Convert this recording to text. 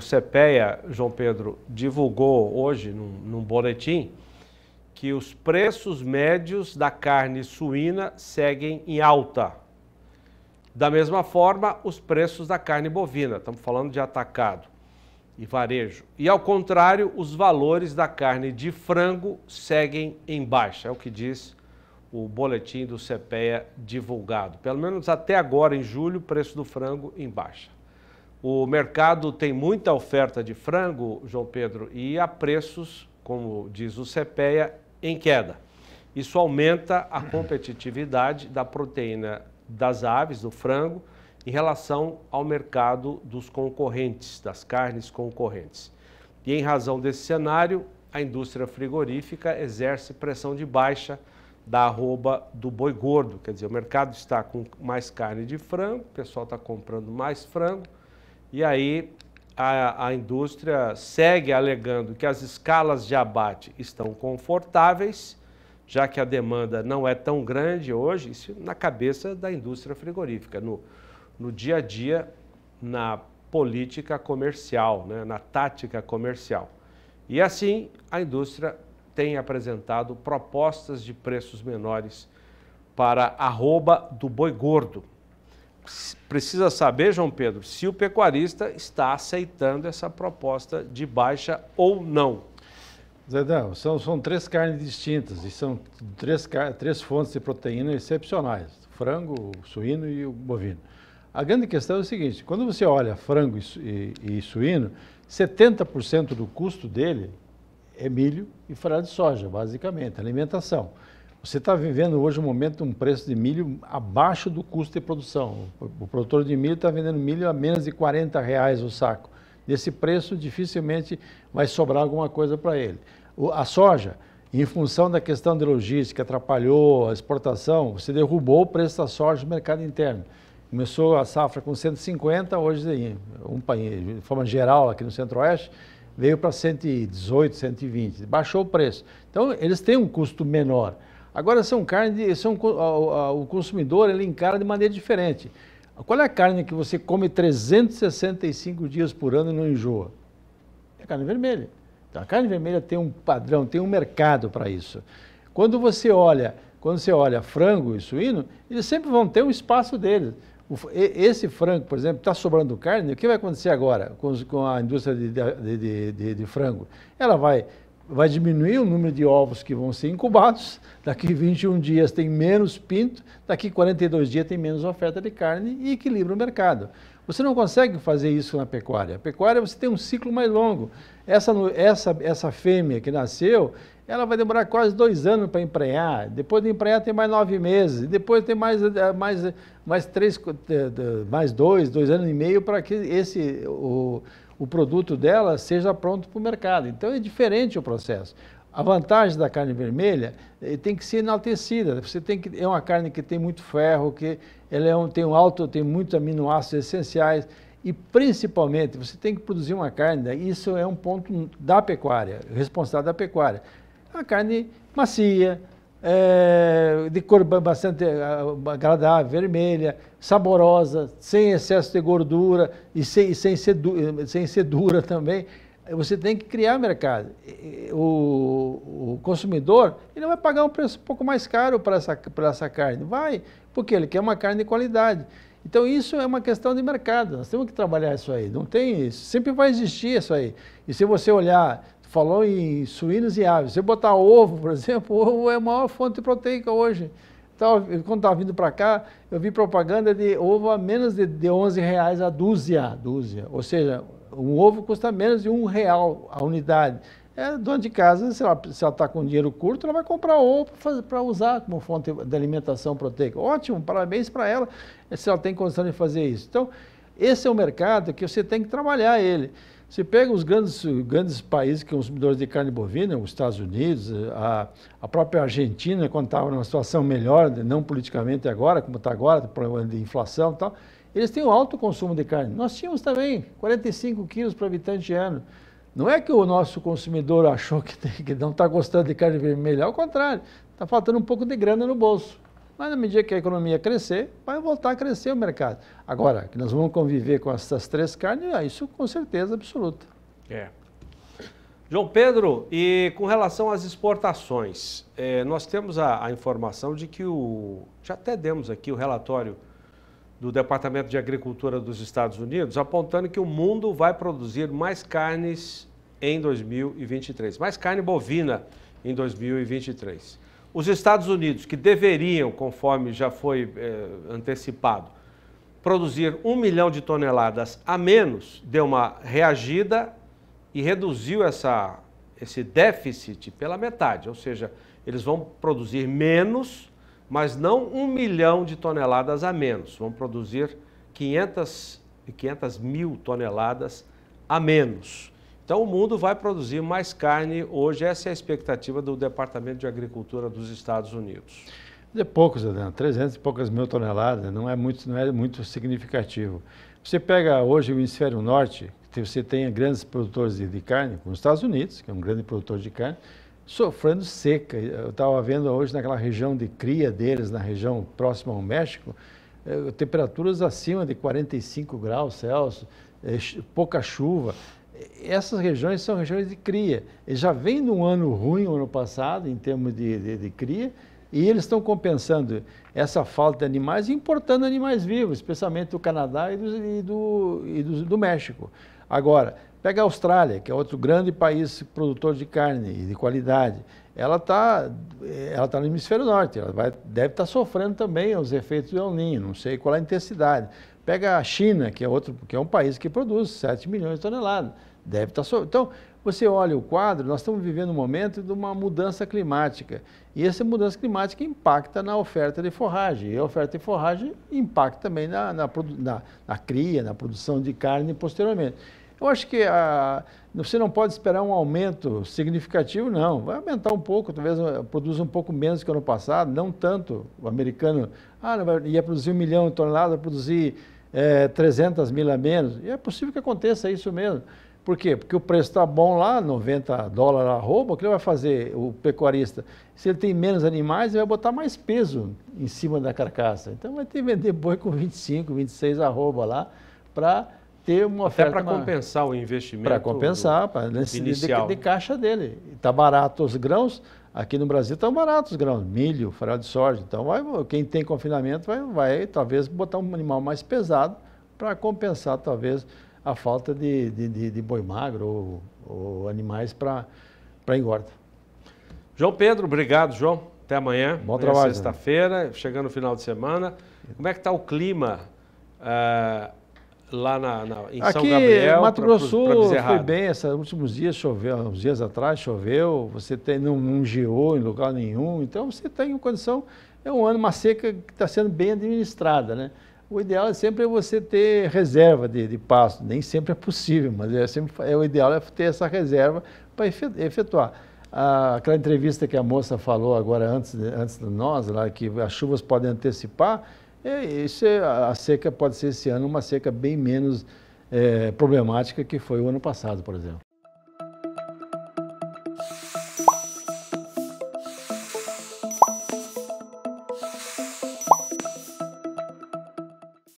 o CPEA, João Pedro, divulgou hoje num, num boletim que os preços médios da carne suína seguem em alta. Da mesma forma, os preços da carne bovina, estamos falando de atacado e varejo. E ao contrário, os valores da carne de frango seguem em baixa, é o que diz o boletim do CPEA divulgado. Pelo menos até agora, em julho, o preço do frango em baixa. O mercado tem muita oferta de frango, João Pedro, e a preços, como diz o CPEA, em queda. Isso aumenta a competitividade da proteína das aves, do frango, em relação ao mercado dos concorrentes, das carnes concorrentes. E em razão desse cenário, a indústria frigorífica exerce pressão de baixa da arroba do boi gordo, quer dizer, o mercado está com mais carne de frango, o pessoal está comprando mais frango, e aí a, a indústria segue alegando que as escalas de abate estão confortáveis, já que a demanda não é tão grande hoje, isso na cabeça da indústria frigorífica, no, no dia a dia, na política comercial, né, na tática comercial. E assim, a indústria tem apresentado propostas de preços menores para arroba do boi gordo precisa saber, João Pedro, se o pecuarista está aceitando essa proposta de baixa ou não. Zedão, são, são três carnes distintas e são três, três fontes de proteína excepcionais: frango, suíno e o bovino. A grande questão é o seguinte: quando você olha frango e, e, e suíno, 70% do custo dele é milho e farelo de soja, basicamente, alimentação. Você está vivendo hoje um momento um preço de milho abaixo do custo de produção. O produtor de milho está vendendo milho a menos de 40 reais o saco. Desse preço, dificilmente vai sobrar alguma coisa para ele. a soja, em função da questão de logística, atrapalhou a exportação, você derrubou o preço da soja no mercado interno. Começou a safra com 150, hoje, um de forma geral, aqui no Centro-Oeste, veio para 118, 120, baixou o preço. Então, eles têm um custo menor. Agora são carnes, são, o consumidor ele encara de maneira diferente. Qual é a carne que você come 365 dias por ano e não enjoa? É a carne vermelha. Então, a carne vermelha tem um padrão, tem um mercado para isso. Quando você olha, quando você olha frango e suíno, eles sempre vão ter um espaço deles. Esse frango, por exemplo, está sobrando carne, o que vai acontecer agora com a indústria de, de, de, de frango? Ela vai vai diminuir o número de ovos que vão ser incubados, daqui 21 dias tem menos pinto, daqui 42 dias tem menos oferta de carne e equilibra o mercado. Você não consegue fazer isso na pecuária. A pecuária você tem um ciclo mais longo. Essa, essa, essa fêmea que nasceu, ela vai demorar quase dois anos para emprenhar, depois de emprenhar tem mais nove meses, depois tem mais, mais, mais, três, eh, eh, mais dois, dois anos e meio para que esse... O, o produto dela seja pronto para o mercado. Então é diferente o processo. A vantagem da carne vermelha eh, tem que ser enaltecida. Você tem que é uma carne que tem muito ferro, que ela é um, tem um alto, tem muitos aminoácidos essenciais e principalmente você tem que produzir uma carne. Isso é um ponto da pecuária, responsável da pecuária. A carne macia, é, de cor bastante agradável, vermelha, saborosa, sem excesso de gordura e sem, sem, ser, du, sem ser dura também. Você tem que criar mercado. O, o consumidor ele vai pagar um preço um pouco mais caro para essa, para essa carne. Vai, porque ele quer uma carne de qualidade. Então isso é uma questão de mercado, nós temos que trabalhar isso aí, não tem isso, sempre vai existir isso aí. E se você olhar falou em suínos e aves. Se eu botar ovo, por exemplo, ovo é a maior fonte proteica hoje. Então, quando estava vindo para cá, eu vi propaganda de ovo a menos de, de 11 reais a dúzia, dúzia. Ou seja, um ovo custa menos de um real a unidade. É, dona de casa, se ela está com dinheiro curto, ela vai comprar ovo para usar como fonte de alimentação proteica. Ótimo, parabéns para ela, se ela tem condição de fazer isso. Então, esse é o mercado que você tem que trabalhar ele. Você pega os grandes, grandes países que são consumidores de carne bovina, os Estados Unidos, a, a própria Argentina, quando estava numa situação melhor, não politicamente agora, como está agora, tá problema de inflação e tal, eles têm um alto consumo de carne. Nós tínhamos também 45 quilos por habitante ano. Não é que o nosso consumidor achou que, tem, que não está gostando de carne vermelha, ao contrário, está faltando um pouco de grana no bolso. Mas na medida que a economia crescer, vai voltar a crescer o mercado. Agora, que nós vamos conviver com essas três carnes, ah, isso com certeza absoluta. É. João Pedro, e com relação às exportações, é, nós temos a, a, informação de que o. Já até demos aqui o relatório do Departamento de Agricultura dos Estados Unidos, apontando que o mundo vai produzir mais carnes em 2023, mais carne bovina em 2023. Os Estados Unidos, que deveriam, conforme já foi eh, antecipado, produzir um milhão de toneladas a menos, deu uma reagida e reduziu essa, esse déficit pela metade. Ou seja, eles vão produzir menos, mas não um milhão de toneladas a menos. Vão produzir 500, 500 mil toneladas a menos. Então o mundo vai produzir mais carne hoje, essa é a expectativa do Departamento de Agricultura dos Estados Unidos. De é poucos, Adriano, 300 e poucas mil toneladas, não é muito, não é muito significativo. Você pega hoje o hemisfério norte, que você tem grandes produtores de, de carne, como os Estados Unidos, que é um grande produtor de carne, sofrendo seca. Eu estava vendo hoje naquela região de cria deles, na região próxima ao México, eh, temperaturas acima de 45 graus Celsius, eh, pouca chuva essas regiões são regiões de cria. E já vem de um ano ruim, o ano passado, em termos de, de, de cria, e eles estão compensando essa falta de animais importando animais vivos, especialmente do Canadá e do, e do, e do, do México. Agora, pega a Austrália, que é outro grande país produtor de carne e de qualidade. Ela está eh, ela tá no hemisfério norte, ela vai, deve estar tá sofrendo também os efeitos do El Ninho, não sei qual é a intensidade. Pega a China, que é, outro, que é um país que produz 7 milhões de toneladas. Deve estar tá sobre. Então, você olha o quadro, nós estamos vivendo um momento de uma mudança climática. E essa mudança climática impacta na oferta de forragem. E a oferta de forragem impacta também na, na, na, na cria, na produção de carne posteriormente. Eu acho que a, ah, você não pode esperar um aumento significativo, não. Vai aumentar um pouco, talvez ah, produza um pouco menos que ano passado, não tanto. O americano ah, não vai, ia produzir um milhão de toneladas, vai produzir é, 300 mil a menos. E é possível que aconteça isso mesmo. Por quê? Porque o preço está bom lá, 90 dólares arroba, o que ele vai fazer, o pecuarista? Se ele tem menos animais, ele vai botar mais peso em cima da carcaça. Então vai ter que vender boi com 25, 26 arroba lá, para ter uma oferta... Até para compensar o investimento Para compensar, para necessidade de, de caixa dele. Está barato os grãos, Aqui no Brasil estão baratos os grãos, milho, farinha de soja. Então, vai, quem tem confinamento vai, vai talvez botar um animal mais pesado para compensar talvez a falta de, de, de, de boi magro ou, ou animais para engorda. João Pedro, obrigado, João. Até amanhã. Bom amanhã é trabalho. Sexta-feira, chegando o final de semana. Como é que está o clima? Uh, lá na, na em Aqui, São Gabriel. Mato Grosso foi bem, esses últimos dias choveu, uns dias atrás choveu, você tem, não, geou em lugar nenhum, então você tem tá uma condição, é um ano, uma seca que está sendo bem administrada, né? O ideal é sempre você ter reserva de, de pasto, nem sempre é possível, mas é, sempre, é o ideal é ter essa reserva para efetuar. Ah, aquela entrevista que a moça falou agora antes, antes de nós, lá, que as chuvas podem antecipar, é, isso é, a seca pode ser esse ano uma seca bem menos é, problemática que foi o ano passado, por exemplo.